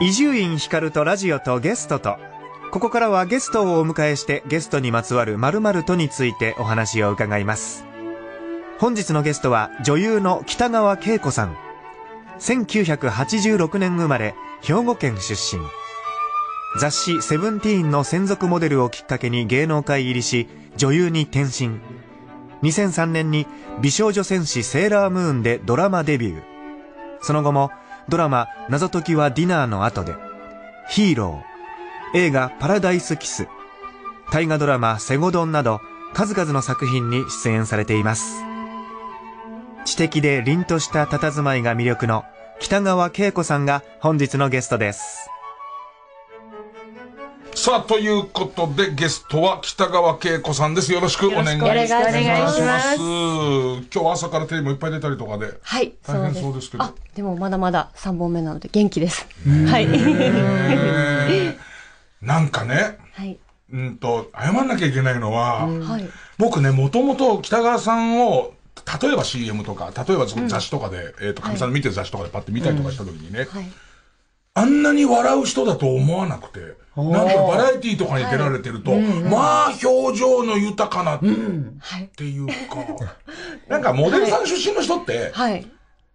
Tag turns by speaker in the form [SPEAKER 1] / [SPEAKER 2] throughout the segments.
[SPEAKER 1] 伊集院光とラジオとゲストと、ここからはゲストをお迎えしてゲストにまつわる〇〇とについてお話を伺います。本日のゲストは女優の北川景子さん。1986年生まれ、兵庫県出身。雑誌セブンティーンの専属モデルをきっかけに芸能界入りし、女優に転身。2003年に美少女戦士セーラームーンでドラマデビュー。その後もドラマ、謎解きはディナーの後で、ヒーロー、映画パラダイスキス、大河ドラマセゴドンなど、数々の作品に出演されています。知的で凛とした佇まいが魅力の北川景子さんが本日のゲストです。
[SPEAKER 2] さあ、ということで、ゲストは北川景子さんです。よろしくお願いします。よろしくお願いします。今日朝からテレビもいっぱい出たりとかで。
[SPEAKER 3] はい。大変そうですけど。ででもまだまだ3本目なので元気です。はい。
[SPEAKER 2] なんかね。はい。うんと、謝んなきゃいけないのは、はい、僕ね、もともと北川さんを、例えば CM とか、例えばその雑誌とかで、うん、えっ、と、かみさんの見てる雑誌とかでパッて見たりとかした時にね、うんはい、あんなに笑う人だと思わなくて、なんかバラエティーとかに出られてると、はいまあ表情の豊かなって
[SPEAKER 3] いうか、うん、
[SPEAKER 2] なんかモデルさん出身の人って、はい、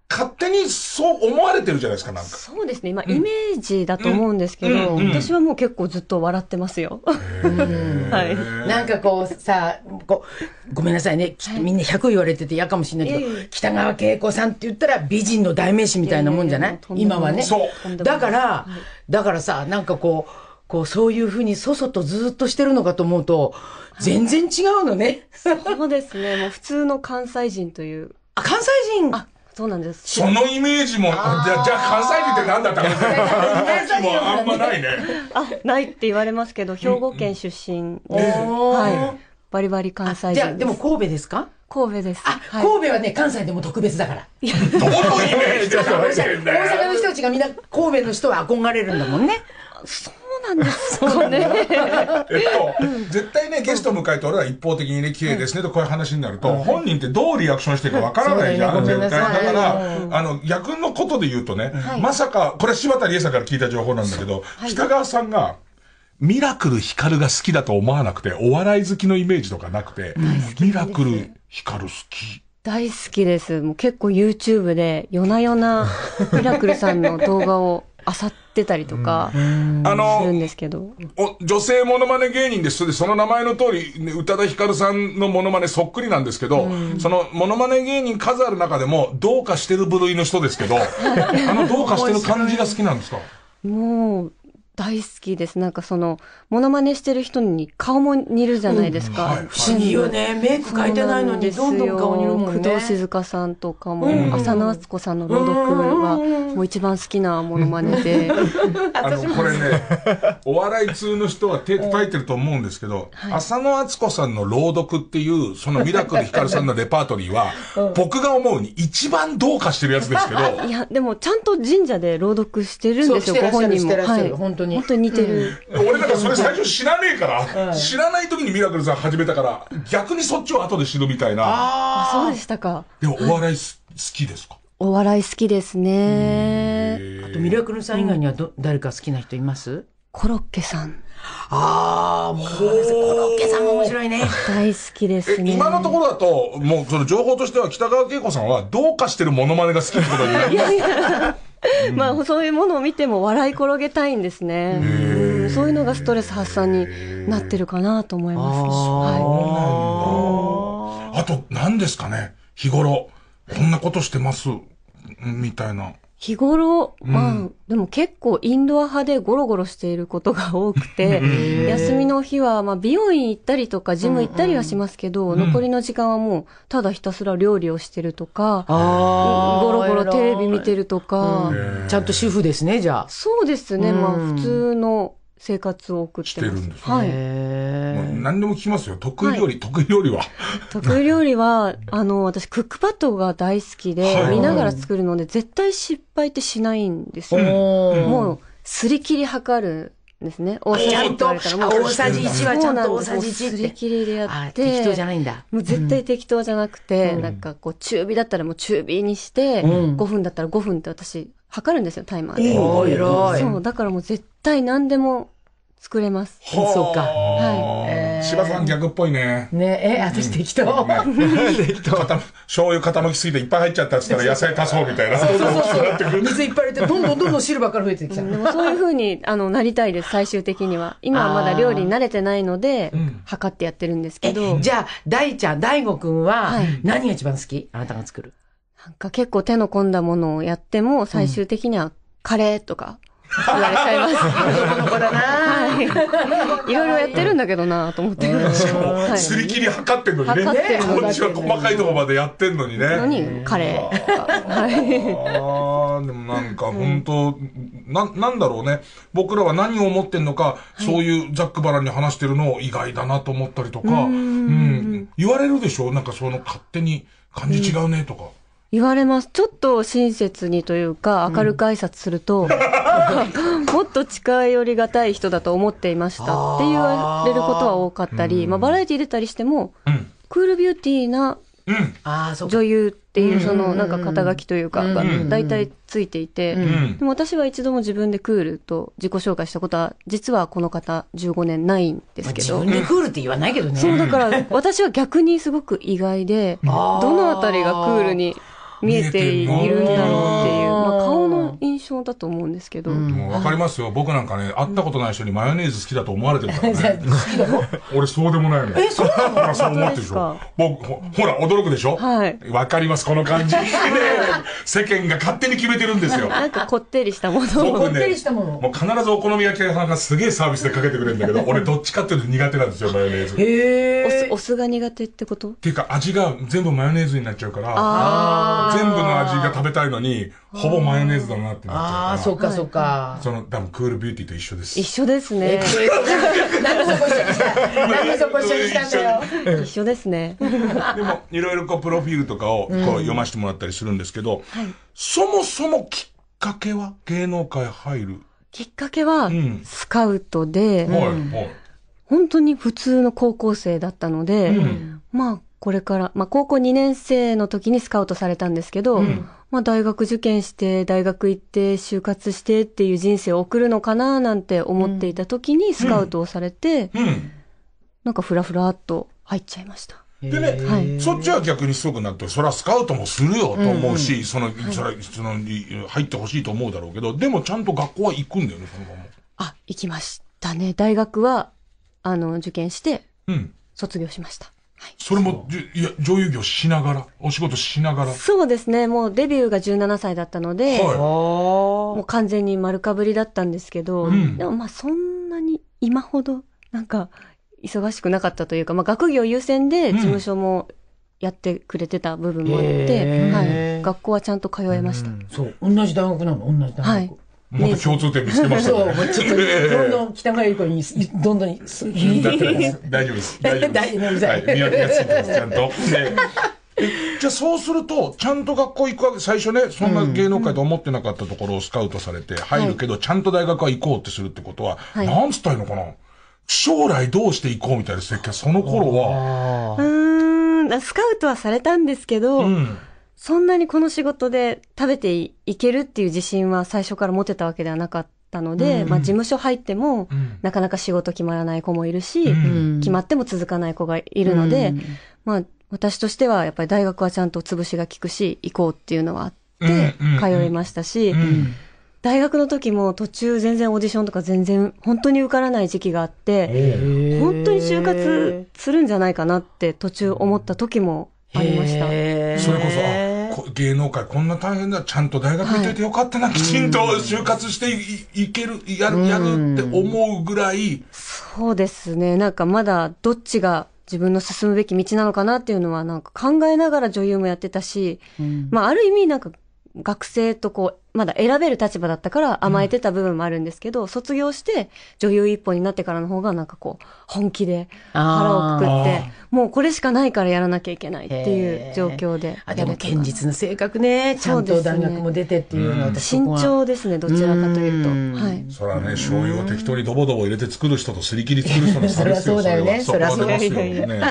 [SPEAKER 2] 勝手にそう思われてるじゃないですか、なんか。そ
[SPEAKER 3] うですね。今、イメージだと思うんですけど、うん、私はもう結構ずっと笑ってますよ。
[SPEAKER 2] は
[SPEAKER 3] い。なんかこ
[SPEAKER 4] うさ、こう、ごめんなさいね。きっとみんな100言われてて嫌かもしれないけど、はい、北川景子さんって言ったら美人の代名詞みたいなもんじゃない、今はね。そう。だから、はい、だからさ、なんかこう、こう、そういうふうにそそとずっとしてるのかと思うと、全然
[SPEAKER 3] 違うのね。そうですね。もう普通の関西人という。あ、関西人あ、そうなんです。そ
[SPEAKER 2] のイメージも、じゃ、じゃあ関西人って何だったのメージもあんまない
[SPEAKER 3] ね。あ、ないって言われますけど、兵庫県出身です。はい。バリバリ関西人じゃでも神戸ですか神戸です。あ、神戸はね、関西でも特別だから。
[SPEAKER 4] い
[SPEAKER 1] や、どのイメージで大阪の
[SPEAKER 4] 人たちがみんな神戸の人は憧れるんだもん
[SPEAKER 3] ね。そうなんですかね。えっと、
[SPEAKER 2] 絶対ね、ゲスト迎えて俺は一方的にね、綺麗ですねとこういう話になると、本人ってどうリアクションしてるかわからないじゃん、絶対。だから、あの、逆のことで言うとね、まさか、これ柴田理恵さんから聞いた情報なんだけど、北
[SPEAKER 3] 川さんが、
[SPEAKER 2] ミラクル光が好きだと思わなくて、お笑い好きのイメージとかなくて、ミラクル光好き。
[SPEAKER 3] 大好きです。もう結構 YouTube で夜な夜なミラクルさんの動画をさっってたりとか、あの、するんですけど。
[SPEAKER 2] 女性ものまね芸人ですその名前の通り、宇多田ヒカルさんのものまねそっくりなんですけど、うん、そのものまね芸人数ある中でも、どうかしてる部類の人ですけど、あ
[SPEAKER 3] のどうかしてる
[SPEAKER 2] 感じが好きなんですか
[SPEAKER 3] もう、大好きです。なんかその、モノマネしてる人に顔も似るじゃないですか。不思議よね。メイク書いてないのにどんどん顔似るもんね。工藤静香さんとかも、浅野敦子さんの朗読は、もう一番好きなモノマネで。あの、
[SPEAKER 2] これね、お笑い通の人は手叩いてると思うんですけど、浅野敦子さんの朗読っていう、そのミラクルヒカルさんのレパートリーは、僕が思うに一番どうかしてるやつですけど。
[SPEAKER 3] いや、でもちゃんと神社で朗読してるんですよ、ご本人も。はい、本当当に。本当に似てる。
[SPEAKER 2] 俺だからそれ最初知らねえから、知らない時にミラクルさん始めたから、逆にそっちを後で知るみたいな。
[SPEAKER 3] ああ、そうでしたか。
[SPEAKER 2] でもお笑い好きで
[SPEAKER 3] すかお笑い好きですね。あ
[SPEAKER 4] とミラクルさん以外にはど、誰か好きな人
[SPEAKER 2] います
[SPEAKER 3] コロッケさん。
[SPEAKER 2] あ
[SPEAKER 3] あ、もう、コロッケさん面白いね。大好きですね。今のところだ
[SPEAKER 2] と、もう、その情報としては北川景子さんは、どうかしてるモノマネが好きってことになりま
[SPEAKER 3] す。まあ、そういうものを見ても笑い転げたいんですね。そういうのがストレス発散になってるかなと思います。は
[SPEAKER 2] い、あと、何ですかね日頃、こんなことしてますみたいな。
[SPEAKER 3] 日頃、まあ、でも結構インドア派でゴロゴロしていることが多くて、休みの日は、まあ、美容院行ったりとか、ジム行ったりはしますけど、うんうん、残りの時間はもう、ただひたすら料理をしてるとか、うん、ゴロゴロテレビ見てるとか、
[SPEAKER 4] ちゃんと主婦ですね、じゃあ。そ
[SPEAKER 3] うですね、まあ、普通の生活を送ってしてるんですね。はい。
[SPEAKER 2] 何でも聞きますよ。得意料理、はい、得意料理
[SPEAKER 3] 得意料理は、あの、私、クックパッドが大好きで、見ながら作るので、絶対失敗ってしないんですよ。もう、すり切り測る。ですね。大さじ1と。大さじ1はちゃんと大さじ1すり切りでやって。適当じゃないんだ。もう絶対適当じゃなくて、なんかこう中火だったらもう中火にして、う5分だったら5分って私、測るんですよ、タイマーで。えー、そう、だからもう絶対何でも作れます。そう
[SPEAKER 2] か。はい。芝さん逆っぽいね。
[SPEAKER 3] ねえ、私
[SPEAKER 2] 適当。醤油傾きすぎていっぱい入っちゃったっつったら野菜足そうみたいな。そうそう
[SPEAKER 4] そう。水いっぱい入れて、どんどんどんどん汁ばっかり増えてきちゃう。で
[SPEAKER 3] もそういうふうに、あの、なりたいです、最終的には。今はまだ料理に慣れてないので、測ってやってるんですけど。じ
[SPEAKER 4] ゃあ、大ちゃん、大悟くんは、何が一番好きあなたが作る。
[SPEAKER 3] なんか結構手の込んだものをやっても、最終的にはカレーとか、言わ
[SPEAKER 4] れちゃいます。は
[SPEAKER 3] い。いろいろやってるんだけどなと思って。しかも、す
[SPEAKER 2] り切り測ってんのにね。こっちは細かいとこまでやってんのにね。
[SPEAKER 3] 何カレー。は
[SPEAKER 2] い。でもなんか本当、な、なんだろうね。僕らは何を思ってんのか、そういうザックバランに話してるのを意外だなと思ったりとか、うん。言われるでしょなんかその勝手に感じ違うねとか。
[SPEAKER 3] 言われます。ちょっと親切にというか、明るく挨拶すると、う ん、もっと近寄りがたい人だと思っていましたって言われることは多かったり、まあ、バラエティー出たりしても、うん、クールビューティーな女優っていう、その、なんか肩書きというか、大体ついていて、でも私は一度も自分でクールと自己紹介したことは、実はこの方15年ないんですけど。自分でクールって言わないけどね。そう、だから私は逆にすごく意外で、どのあたりがクールに。見えているんだろうっていう、まあ、顔の印象だと思うんですけど、うん、もう分かり
[SPEAKER 2] ますよ僕なんかね会ったことない人にマヨネーズ好きだと思われてるからね俺そうでもないのえそうなのほそう思ってるでしょ僕ほら驚くでしょはい分かりますこの感じね、世間が勝手に決めてるんですよな
[SPEAKER 3] んかこってりしたものを、ね、こってりしたも
[SPEAKER 2] の必ずお好み焼き屋さんがすげえサービスでかけてくれるんだけど 俺どっちかっていうと苦手なんですよマヨネーズ
[SPEAKER 3] へえお酢が苦手ってことっ
[SPEAKER 2] ていうか味が全部マヨネーズになっちゃうからああ全部の味が食べたいのに、ほぼマヨネーズだなってなっちゃ
[SPEAKER 3] うああ、そっかそっか。
[SPEAKER 2] その、多分クールビューティーと一緒です。
[SPEAKER 3] 一緒ですね。
[SPEAKER 2] なんでそこ一緒にした
[SPEAKER 3] なんでそこ一緒にしたんだよ。一緒ですね。で
[SPEAKER 2] も、いろいろこう、プロフィールとかをこう読ませてもらったりするんですけど、そもそもきっかけは芸能界入る
[SPEAKER 3] きっかけは、スカウトで、本当に普通の高校生だったので、まあ、これから、まあ、高校2年生の時にスカウトされたんですけど、うん、まあ、大学受験して大学行って就活してっていう人生を送るのかななんて思っていた時にスカウトをされて、うんなんかふらふらっと入っちゃいました。
[SPEAKER 2] でね、はい、そっちは逆にすごくなって、それはスカウトもするよと思うし、うんうん、その、それ、はい、その、入ってほしいと思うだろうけど、でもちゃんと学校は行くんだよね、
[SPEAKER 3] そのまま。あ、行きましたね。大学は、あの、受験して、うん。卒業しました。
[SPEAKER 2] それもいや女優業しながらお仕事しながらそ
[SPEAKER 3] うですねもうデビューが17歳だったので、はい、もう完全に丸かぶりだったんですけど、うん、でもまあそんなに今ほどなんか忙しくなかったというか、まあ、学業優先で事務所も、やってくれてた部分もあって、はい、学校はちゃんと通えまし
[SPEAKER 4] た。そう、同じ大学なの、同じ大学。はい、っと共通点見つけましたね。そう、ちょっと、どんど
[SPEAKER 2] ん北村ゆ子に、どんどん、大丈夫です。大丈夫です。大丈夫です。はい、見分けがついてます、ちゃんと。じゃあそうすると、ちゃんと学校行くわけ、最初ね、そんな芸能界と思ってなかったところをスカウトされて入るけど、ちゃんと大学は行こうってするってことは、はい、なんつったらいいのかな将来どうしていこうみたいな設計、その頃は。
[SPEAKER 3] うん、スカウトはされたんですけど、うんそんなにこの仕事で食べていけるっていう自信は最初から持てたわけではなかったので、うん、まあ事務所入っても、うん、なかなか仕事決まらない子もいるし、うん、決まっても続かない子がいるので、まあ私としてはやっぱり大学はちゃんと潰しが効くし、行こうっていうのはあって、通いましたし、大学の時も途中全然オーディションとか全然本当に受からない時期があって、本当に就活するんじゃないかなって途中思った時もありました。それ
[SPEAKER 2] こそ、芸能界こんな大変だ、ちゃんと大学行っててよかったな、はい、きちんと就活していいけるや、る、やるって思うぐらい。
[SPEAKER 3] そうですね。なんかまだどっちが自分の進むべき道なのかなっていうのはなんか考えながら女優もやってたし、まあある意味なんか学生とこう、まだ選べる立場だったから甘えてた部分もあるんですけど、うん、卒業して女優一本になってからの方がなんかこう、本気で腹をくくって、もうこれしかないからやらなきゃいけないっていう状況で。あ、でも堅実な性格ね。ちゃんと大学も出てっ
[SPEAKER 4] ていうのは、慎重
[SPEAKER 3] ですね、どちらか
[SPEAKER 4] というと。はい。
[SPEAKER 2] それはね、醤油を適当にドボドボ入れて作る人とすり切り作る人の差ですよ。
[SPEAKER 3] そりゃそうだよね。そりゃそうだ
[SPEAKER 4] よ
[SPEAKER 2] ね。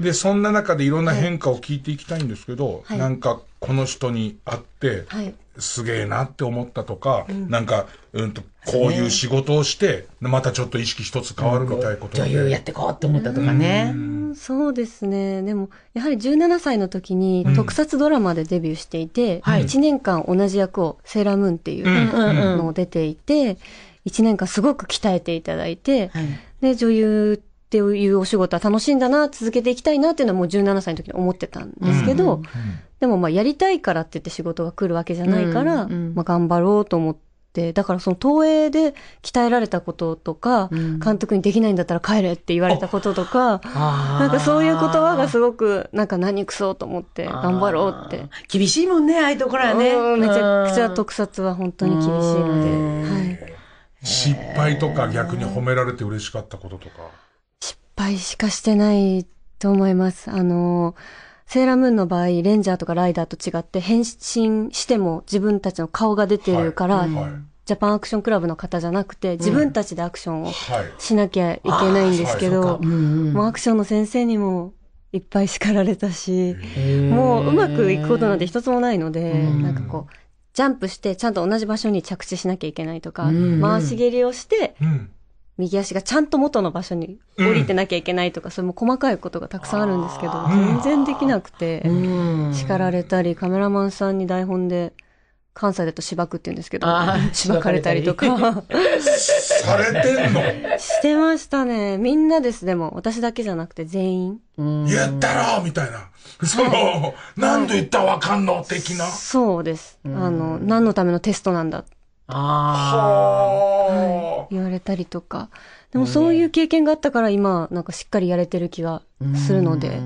[SPEAKER 2] で、そんな中でいろんな変化を聞いていきたいんですけど、はい、なんかこの人に会って、はい、すげえなって思ったとか、うん、なんか、うんと、こういう仕事をして、またちょっと意識一つ変わるみたいなこと、女優やってこうって思ったとか
[SPEAKER 3] ね。そうですね。でも、やはり17歳の時に特撮ドラマでデビューしていて、うん、1年間同じ役を、セーラームーンっていうのを出ていて、1年間すごく鍛えていただいて、はい、で、女優っていうお仕事は楽しいんだな、続けていきたいなっていうのはもう17歳の時に思ってたんですけど、うんうんうん、でもまあやりたいからって言って仕事が来るわけじゃないから、うんうん、まあ頑張ろうと思って、だからその東映で鍛えられたこととか、うん、監督にできないんだったら帰れって言われたこととか、なんかそういう言葉がすごく、なんか何くそと思って頑張ろうって。厳しいもんね、ああいうところはね。めちゃくちゃ特撮は本当に厳しいので。は
[SPEAKER 2] い、失敗とか逆に褒められて嬉しかったこととか。
[SPEAKER 3] 敗しかしてないと思います。あの、セーラームーンの場合、レンジャーとかライダーと違って変身しても自分たちの顔が出てるから、はいはい、ジャパンアクションクラブの方じゃなくて、自分たちでアクションをしなきゃいけないんですけど、もうアクションの先生にもいっぱい叱られたし、もううまくいくことなんて一つもないので、なんかこう、ジャンプしてちゃんと同じ場所に着地しなきゃいけないとか、回し蹴りをして、右足がちゃんと元の場所に降りてなきゃいけないとか、うん、それも細かいことがたくさんあるんですけど、全然できなくて、叱られたり、カメラマンさんに台本で、関西だと芝くって言うんですけど、芝かれたりとか。されてんのしてましたね。みんなです、でも。私だけじゃなくて全員。言
[SPEAKER 2] ったろみたいな。その、はい、何度言ったらわかんの的な。
[SPEAKER 3] そうです。あの、何のためのテストなんだ。ああ。は言われたりとか。でもそういう経験があったから今、なんかしっかりやれてる気がするので、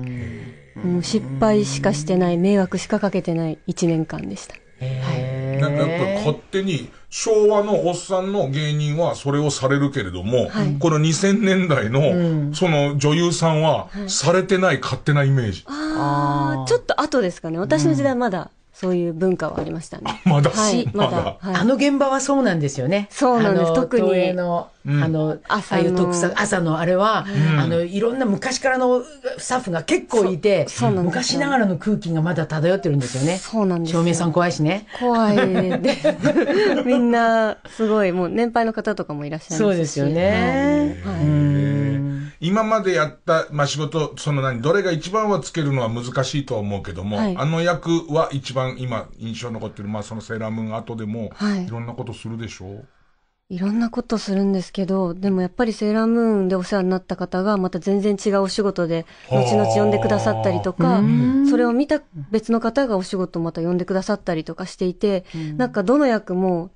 [SPEAKER 3] もう失敗しかしてない、迷惑しかかけてない1年間でした。は
[SPEAKER 2] い、なんかやっぱ勝手に昭和のおっさんの芸人はそれをされるけれども、はい、この2000年代のその女優さんはされてない勝手なイメージ。う
[SPEAKER 3] んはい、ああ、ちょっと後ですかね。私の時代まだ。うんそういう文化はありましたね。まだ、はい、まだ、はい、あの現場はそうなんですよね。そうなんです。特に。東
[SPEAKER 4] 映の、あの、朝の特撮、朝のあれは、あの、いろんな昔からのスタッフが結構いて、昔ながらの空気がまだ漂ってるんですよね。そうなんです。照明さん怖いしね。
[SPEAKER 3] 怖い。みんな、すごい、もう年配の方とかもいらっしゃるし。そうですよね。はい。
[SPEAKER 2] 今までやった、まあ、仕事、その何、どれが一番はつけるのは難しいとは思うけども、はい、あの役は一番今印象残ってる、まあ、そのセーラームーン後でも、はい、いろんなことするでしょう
[SPEAKER 3] いろんなことするんですけど、でもやっぱりセーラームーンでお世話になった方が、また全然違うお仕事で、後々呼んでくださったりとか、それを見た別の方がお仕事また呼んでくださったりとかしていて、なんかどの役も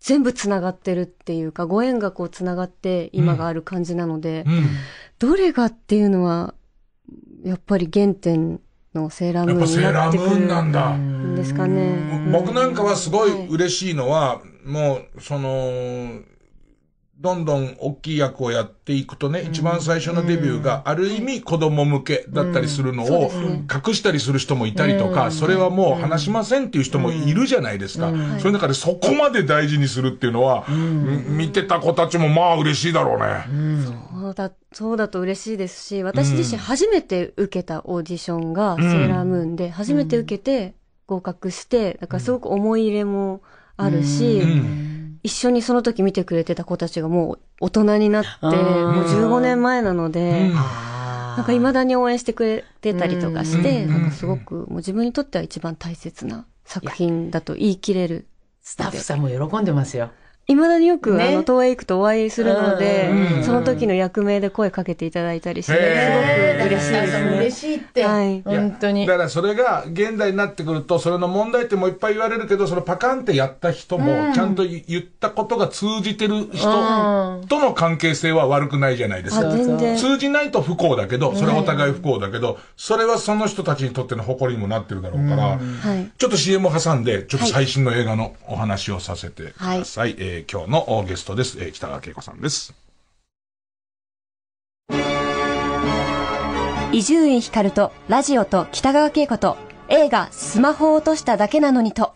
[SPEAKER 3] 全部つながってるっていうか、ご縁がこうつながって今がある感じなので、うんうん、どれがっていうのは、やっぱり原点のセーラームーンになってくるんだ。ですかね。
[SPEAKER 2] 僕なんかはすごい嬉しいのは、はい、もう、その、どんどん大きい役をやっていくとね、一番最初のデビューがある意味子供向けだったりするのを隠したりする人もいたりとか、それはもう話しませんっていう人もいるじゃないですか。その中でそこまで大事にするっていうのは、見てた子たちもまあ嬉しいだろうね。
[SPEAKER 3] そうだ、そうだと嬉しいですし、私自身初めて受けたオーディションがセーラームーンで、初めて受けて合格して、だからすごく思い入れもあるし、一緒にその時見てくれてた子たちがもう大人になって、もう15年前なので、なんか未だに応援してくれてたりとかして、なんかすごくもう自分にとっては一番大切な作品だと言い切れる。スタッフさ
[SPEAKER 4] んも喜んでますよ。
[SPEAKER 3] いまだによく、ね、あの東映行くとお会いするので、その時の役名で声かけていただいたりして、すごく嬉しいですね。嬉しいって、はい、本
[SPEAKER 2] 当に。だからそれが現代になってくると、それの問題点もいっぱい言われるけど、そのパカンってやった人も、ちゃんと言ったことが通じてる人との関係性は悪くないじゃないですか。通じないと不幸だけど、それはお互い不幸だけど、それはその人たちにとっての誇りにもなってるだろうから、はい、ちょっと CM を挟んで、ちょっと最新の映画のお話をさせてください。はい、えー、今日のゲストです。えー、北川景子さんです。
[SPEAKER 3] 伊集院光とラジオと北川景子と映画スマホを落としただけなのにと。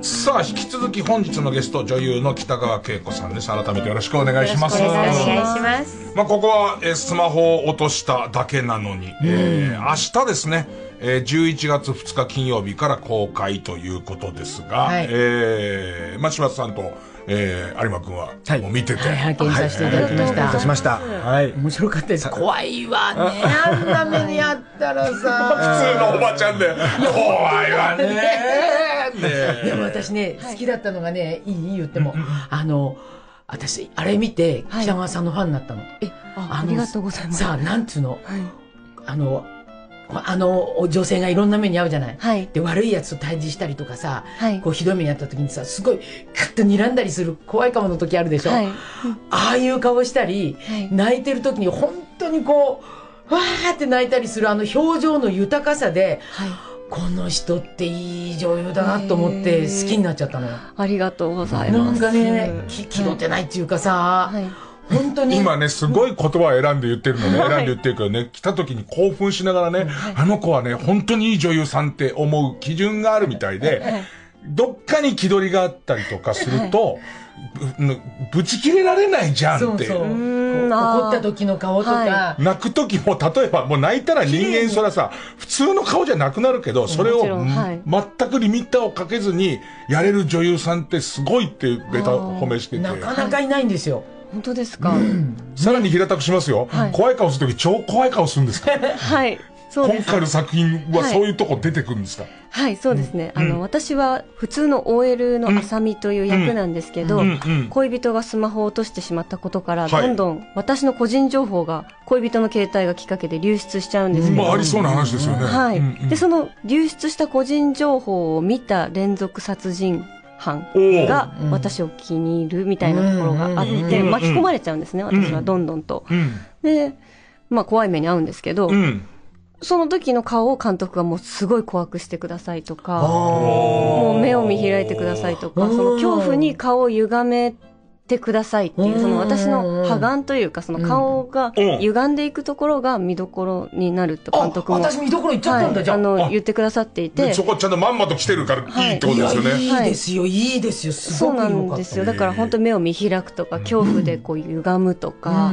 [SPEAKER 2] さあ引き続き本日のゲスト女優の北川景子さんです改めてよろしくお願いしますよろしくお願いします、まあ、ここは、えー、スマホを落としただけなのに、えー、明日ですねえー、11月2日金曜日から公開ということですが、はい、えー、ま柴田さんと、えー、有馬君は、はい、もう見てて、はい、拝見させていただきました。はい、しました。はい。面白かったです。怖いわね。あんな
[SPEAKER 4] 目にあったらさ。普通の
[SPEAKER 2] おばちゃんで、怖いわね。ね
[SPEAKER 4] でも私ね、好きだったのがね、いい言っても、あの、私、あれ見て、北川さんのファンになったの。え、ありがとうございます。さあ、なんつうの、あの、あの女性がいろんな目に遭うじゃない、はい、で悪いやつと対峙したりとかさ、はい、こうひどい目に遭った時にさすごいカッと睨んだりする怖い顔の時あるでしょ、はい、ああいう顔したり、泣いてる時に本当にこうわーって泣いたりするあの表情の豊かさで、この人っていい女優だなと思って好きになっちゃったのよ。ありがとうございます。なんかね、気取ってないっていうかさ、本当に。今
[SPEAKER 2] ね、すごい言葉を選んで言ってるのね、選んで言ってるけどね、来た時に興奮しながらね、あの子はね、本当にいい女優さんって思う基準があるみたいで、どっかに気取りがあったりとかすると、ぶち切れられないじゃんって。そうそ
[SPEAKER 4] う怒った時の顔とか。
[SPEAKER 2] 泣く時も、例えばもう泣いたら人間そらさ、普通の顔じゃなくなるけど、それを、全くリミッターをかけずにやれる女優さんってすごいってベタ褒めしてて。なかな
[SPEAKER 4] かいないんですよ。本当ですか、うん、
[SPEAKER 2] さらに平たくしますよ、はい、怖い顔するとき超怖い顔するんですか
[SPEAKER 3] はいそう今回の作
[SPEAKER 2] 品はそういうとこ出てくるんですか、
[SPEAKER 3] はい、はい、そうですね、うん、あの私は普通の OL のあさという役なんですけど、うんうん、恋人がスマホを落としてしまったことから、どんどん私の個人情報が恋人の携帯がきっかけで流出しちゃうんですけど、まあ、ありそうな話ですよね、はいでその流出した個人情報を見た連続殺人班が私を気に入るみたいなところがあって巻き込まれちゃうんですね私はどんどんと。でまあ怖い目に遭うんですけど、その時の顔を監督がもうすごい怖くしてくださいとか、もう目を見開いてくださいとか、その恐怖に顔を歪めってくださいっていう、その私の破顔というか、その顔が歪んでいくところが見どころになると監督も。私見どころ言っちゃったんだ、じゃあ。の、言ってくださっていて。そこ
[SPEAKER 2] ちゃんとまんまと来てるからいいってことですよね。いいで
[SPEAKER 3] すよ、いいですよ、すごくそうなんですよ。だから本当目を見開くとか、恐怖でこう歪むとか、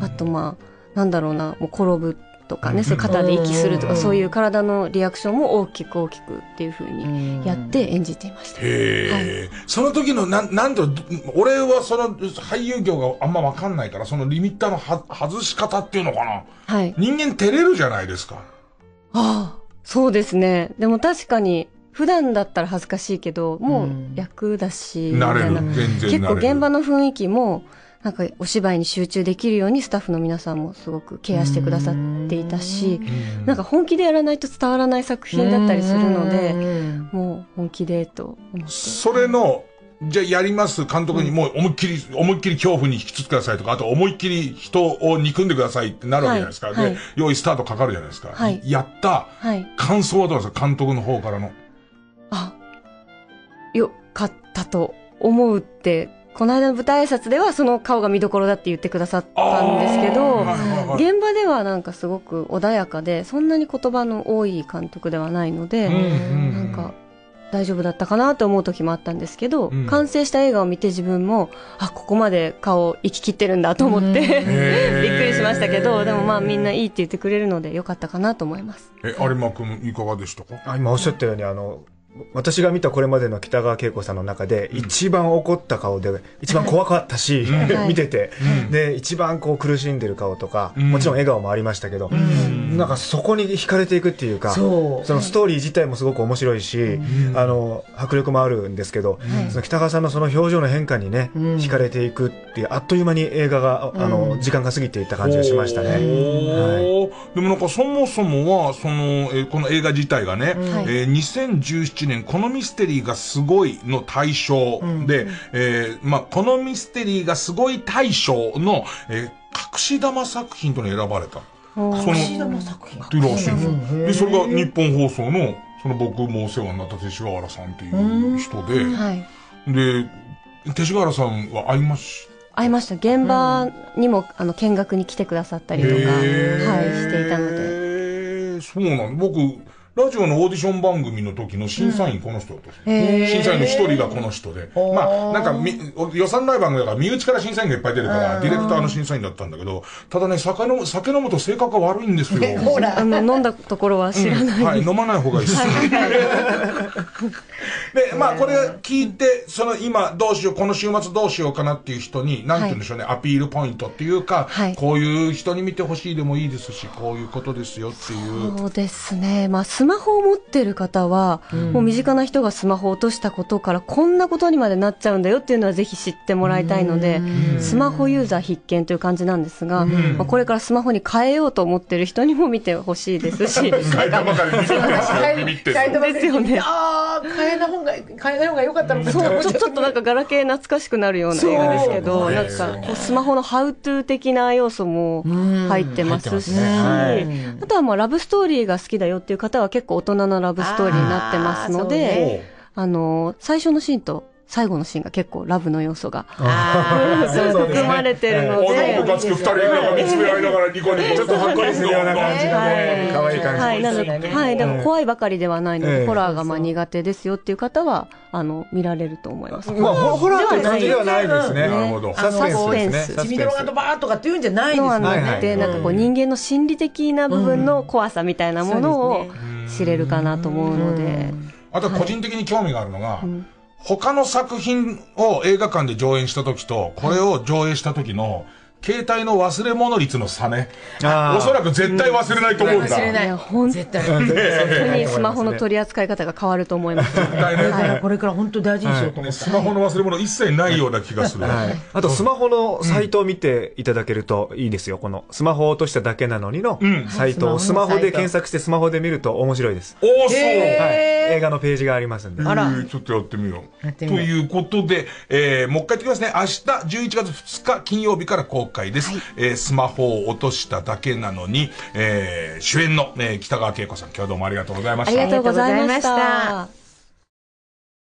[SPEAKER 3] あとまあ、なんだろうな、もう転ぶとかね、そういう肩で息するとか、そういう体のリアクションも大きく大きくっていうふうにやって演じていま
[SPEAKER 2] した。へえ、はい、その時の、なん、なんだろう、俺はその俳優業があんまわかんないから、そのリミッターのは外し方っていうのかな。はい。人間照れるじゃないですか。
[SPEAKER 3] ああ、そうですね。でも確かに、普段だったら恥ずかしいけど、もう役だし、みたいな。結構現場の雰囲気も、なんかお芝居に集中できるようにスタッフの皆さんもすごくケアしてくださっていたし、なんか本気でやらないと伝わらない作品だったりするので、もう本気でと思って。そ
[SPEAKER 2] れの、じゃあやります監督にもう思いっきり、思いっきり恐怖に引きつつくださいとか、あと思いっきり人を憎んでくださいってなるわけじゃないですか。はい、で、用意スタートかかるじゃないですか。はい、やった、はい、感想はどうですか監督の方からの。あ、
[SPEAKER 3] よかったと思うってこの間の舞台挨拶ではその顔が見どころだって言ってくださったんですけど、現場ではなんかすごく穏やかで、そんなに言葉の多い監督ではないので、なんか大丈夫だったかなと思う時もあったんですけど、完成した映画を見て自分も、あ、ここまで顔生ききってるんだと思って、びっくりしましたけど、でもまあみんないいって言ってくれるのでよかったかなと思います。
[SPEAKER 1] え、有馬くんいかがでしたかあ今おっしゃったように、あの、私が見たこれまでの北川景子さんの中で、一番怒った顔で、一番怖かったし、見てて、で、一番こう苦しんでる顔とか、もちろん笑顔もありましたけど、なんかそこに惹かれていくっていうか、そのストーリー自体もすごく面白いし、あの、迫力もあるんですけど、その北川さんのその表情の変化にね、惹かれていくっていう、あっという間に映画が、あの、時間が過ぎていった感じがしましたね。はい、
[SPEAKER 2] でもなんかそもそもは、その、えこの映画自体がね、えー、2017 1年、このミステリーがすごいの対象で、うん、えー、まあ、このミステリーがすごい対象の、えー、隠し玉作品とに選ばれた。その、っていうらしいんですよ。で、それが日本放送の、その僕もお世話になった勅使河原さんっていう人で、で、勅使河原さんは会いました
[SPEAKER 3] 会いました。現場にも、うん、あの、見学に来てくださったりとか、はい、
[SPEAKER 2] していたので。そうなん僕、ラジオのオーディション番組の時の審査員この人だったんです、うん、審査員の一人がこの人で。まあ、なんかみ、予算ない番組だから身内から審査員がいっぱい出るから、ディレクターの審査員だったんだけど、ただね、酒の、酒飲むと性格が悪いんですよ。ほら、あ
[SPEAKER 3] の、飲んだところは知らない、うん、はい、飲
[SPEAKER 2] まない方がいいです。で、まあ、これ聞いて、その今、どうしよう、この週末どうしようかなっていう人に、なんて言うんでしょうね、はい、アピールポイントっていうか、はい、こういう人に見てほしいでもいいですし、こういうことですよっていう。
[SPEAKER 3] そうですね。まあ、すマホを持ってる方は、うん、もう身近な人がスマホを落としたことからこんなことにまでなっちゃうんだよっていうのはぜひ知ってもらいたいので、スマホユーザー必見という感じなんですが、まあ、これからスマホに変えようと思ってる人にも見てほしいですし。変えたばかりああ、変えた方が、変えた方が良かったのかそうちょ、っとなんかガラケー懐かしくなるような映画ですけど、なんかスマホのハウトゥー的な要素も入ってますし、あとはまあラブストーリーが好きだよっていう方は結構大人なラブストーリーになってますので、あの、最初のシーンと最後のシーンが結構ラブの要素が 含まれてるので。ムカつく2人が見つめ合いながらニコニコ。ちょっとはっこりするような感じがね、可愛い感じですね。はい、でも怖いばかりではないので、ホラーがまあ苦手ですよっていう方は、あの、見られると思います。まあ、ホラーという感じではないですね。なるほど。サスペンス。君のとバーとかっていうんじゃないですね。なんかこう人間の心理的な部分の怖さみたいなものを知れるかなと思うので。
[SPEAKER 2] あと個人的に興味があるのが、他の作品を映画館で上演した時と、これを上映した時の、携帯の忘れ物率の差ね。おそらく絶対忘れないと思うんだ。忘れな
[SPEAKER 3] い。本当にスマホの取り扱い方が変わると思います。絶
[SPEAKER 4] 対ね。これから本当大事にしようと思っ
[SPEAKER 1] て。スマホの忘れ物一切ないような気がする。あとスマホのサイトを見ていただけるといいですよ。このスマホ落としただけなのにのサイトをスマホで検索してスマホで見ると面白いです。おお、そう。映画のページがありますんで。あら。ちょっとやってみよう。ということで、もう一回言って
[SPEAKER 2] きますね。明日11月2日金曜日から公開。回です。はい、えー、スマホを落としただけ
[SPEAKER 1] なのに、えー、主演の、えー、北川景子さん、今日どうもありがとうございました。ありがとうございました。